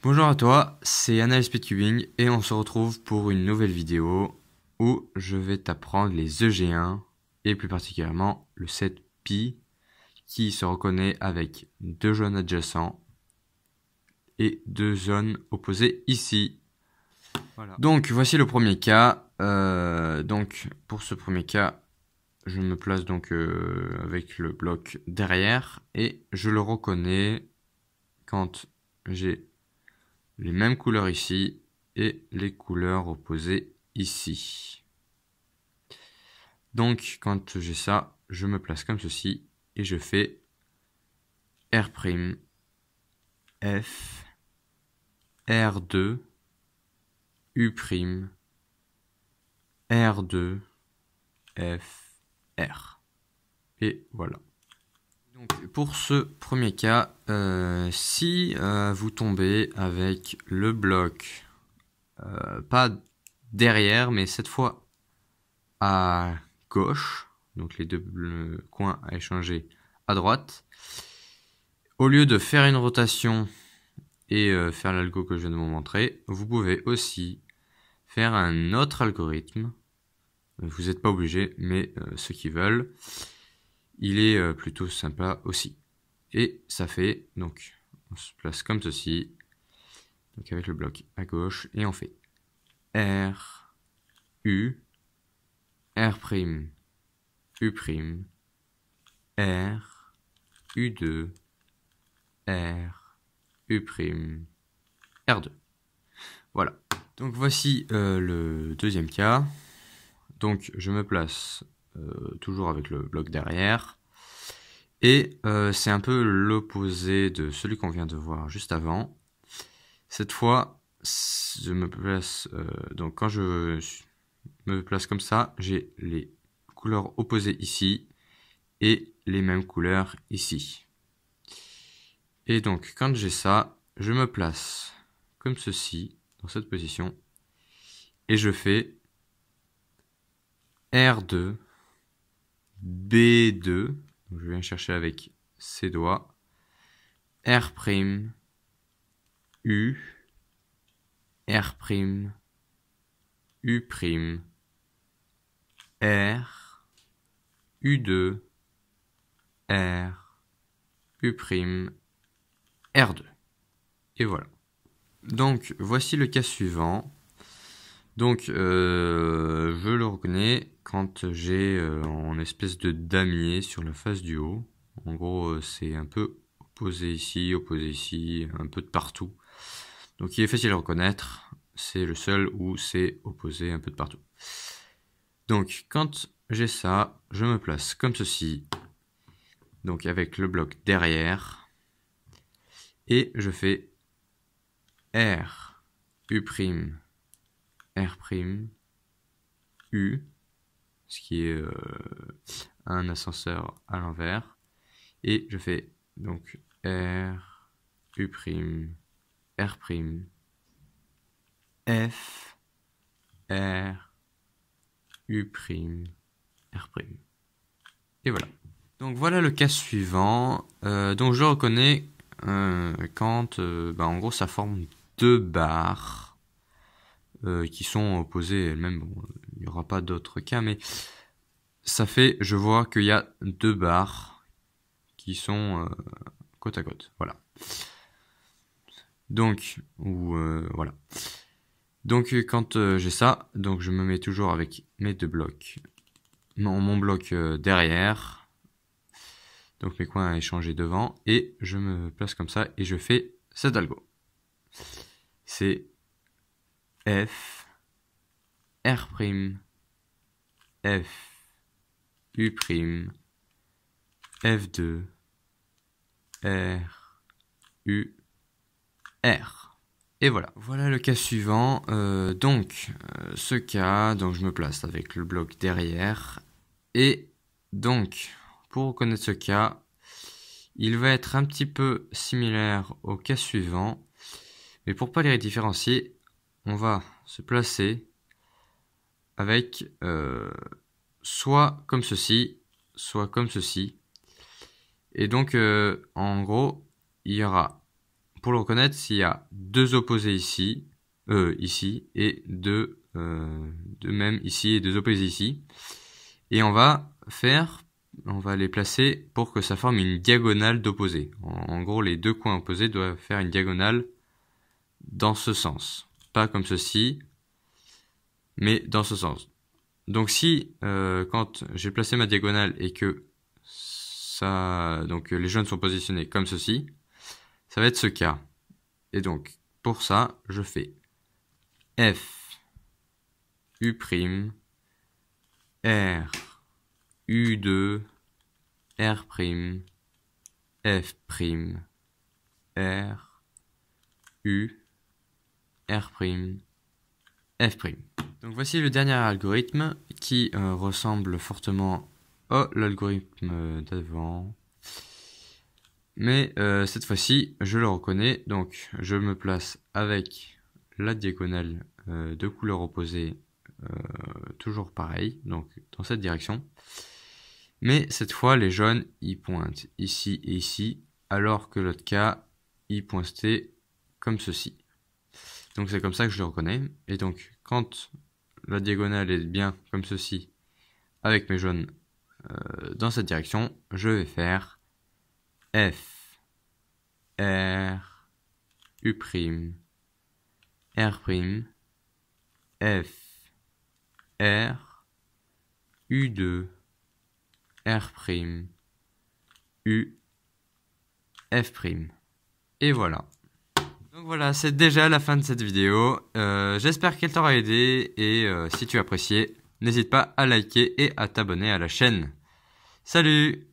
Bonjour à toi, c'est Anna Speedcubing et on se retrouve pour une nouvelle vidéo où je vais t'apprendre les EG1 et plus particulièrement le 7pi qui se reconnaît avec deux zones adjacents et deux zones opposées ici. Donc voici le premier cas. Euh, donc pour ce premier cas, je me place donc euh, avec le bloc derrière et je le reconnais quand j'ai les mêmes couleurs ici et les couleurs opposées ici. Donc quand j'ai ça, je me place comme ceci et je fais R', F, R2, U', R2, F, R. Et voilà pour ce premier cas, euh, si euh, vous tombez avec le bloc, euh, pas derrière, mais cette fois à gauche, donc les deux coins à échanger à droite, au lieu de faire une rotation et faire l'algo que je viens de vous montrer, vous pouvez aussi faire un autre algorithme. Vous n'êtes pas obligé, mais ceux qui veulent il est euh, plutôt sympa aussi. Et ça fait, donc, on se place comme ceci, donc avec le bloc à gauche, et on fait R, U, R', U', R, U2, R, U', R2. Voilà. Donc voici euh, le deuxième cas. Donc je me place euh, toujours avec le bloc derrière. Et euh, c'est un peu l'opposé de celui qu'on vient de voir juste avant. Cette fois, je me place, euh, donc quand je me place comme ça, j'ai les couleurs opposées ici et les mêmes couleurs ici. Et donc quand j'ai ça, je me place comme ceci, dans cette position, et je fais R2 B2. je viens chercher avec ses doigts. R', U, R', U', R, U2, R, U', R2. Et voilà. Donc voici le cas suivant. Donc euh, quand j'ai euh, en espèce de damier sur la face du haut. En gros, euh, c'est un peu opposé ici, opposé ici, un peu de partout. Donc il est facile à reconnaître, c'est le seul où c'est opposé un peu de partout. Donc quand j'ai ça, je me place comme ceci, donc avec le bloc derrière, et je fais R, U', R', U, ce qui est euh, un ascenseur à l'envers. Et je fais donc R, U', R', F, R, U', R'. Et voilà. Donc voilà le cas suivant. Euh, donc je reconnais quand, euh, bah, en gros, ça forme deux barres euh, qui sont opposées elles-mêmes. il n'y aura pas d'autres cas, mais ça fait, je vois qu'il y a deux barres qui sont euh, côte à côte. Voilà. Donc, ou euh, voilà. Donc, quand j'ai ça, donc je me mets toujours avec mes deux blocs, mon, bloc derrière. Donc mes coins échangés devant et je me place comme ça et je fais cet algo. C'est f, r', f, u', f2, r, u, r. Et voilà, voilà le cas suivant. Euh, donc, euh, ce cas, donc je me place avec le bloc derrière. Et donc, pour reconnaître ce cas, il va être un petit peu similaire au cas suivant. Mais pour pas les différencier, on va se placer avec euh, soit comme ceci, soit comme ceci. Et donc, euh, en gros, il y aura, pour le reconnaître, s'il y a deux opposés ici, euh, ici, et deux, de mêmes ici, et deux opposés ici. Et on va faire, on va les placer pour que ça forme une diagonale d'opposés. en gros, les deux coins opposés doivent faire une diagonale dans ce sens comme ceci, mais dans ce sens. Donc si, euh, quand j'ai placé ma diagonale et que ça, donc les jaunes sont positionnés comme ceci, ça va être ce cas. Et donc, pour ça, je fais F U' R U2 R' F' R U R', F'. Donc voici le dernier algorithme qui euh, ressemble fortement à l'algorithme d'avant. Mais euh, cette fois-ci, je le reconnais, donc je me place avec la diagonale euh, de couleur opposée, toujours pareil, donc dans cette direction. Mais cette fois, les jaunes, y pointent ici et ici, alors que l'autre cas, y pointait comme ceci. Donc c'est comme ça que je le reconnais. Et donc quand la diagonale est bien comme ceci, avec mes jaunes euh, dans cette direction, je vais faire F, R, U', R', F, R, U2, R', U, F'. Et voilà. Donc voilà, c'est déjà la fin de cette vidéo. Euh, j'espère qu'elle t'aura aidé et euh, si tu as apprécié, n'hésite pas à liker et à t'abonner à la chaîne. Salut